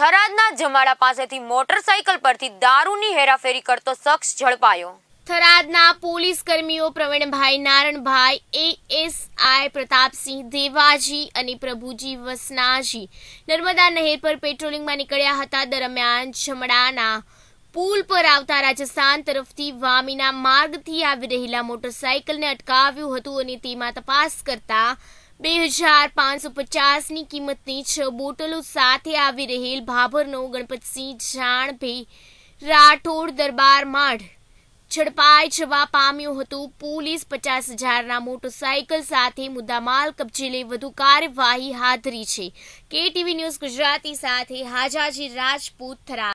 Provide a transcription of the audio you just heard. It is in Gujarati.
થરાદના જમાડા પાસેથી મોટરસાયકલ પરથી દારૂની હેરાફેરી કરતો શખ્સ ઝડપાયો થરાદના પોલીસ કર્મીઓ પ્રવીણભાઈ નારણભાઈ એએસઆઈ પ્રતાપસિંહ દેવાજી અને પ્રભુજી વસનાજી નર્મદા નહેર પર પેટ્રોલિંગમાં નીકળ્યા હતા દરમિયાન જમડાના પુલ પર આવતા રાજસ્થાન તરફથી વામીના માર્ગથી આવી રહેલા મોટરસાયકલને અટકાવ્યું હતું અને તેમાં તપાસ કરતા બે હજાર પાંચસો પચાસની કિંમતની છ બોટલો સાથે આવી રહેલ ભાભરનો ગણપતસિંહ જાણભી રાઠોડ દરબાર માઢ ઝડપાઈ જવા પામ્યો હતો પોલીસ પચાસ હજારના મોટરસાયકલ સાથે મુદ્દામાલ કબજે લઈ વધુ કાર્યવાહી હાથરી છે કેટીવી ન્યૂઝ ગુજરાતી સાથે હાજાજી રાજપૂત થરા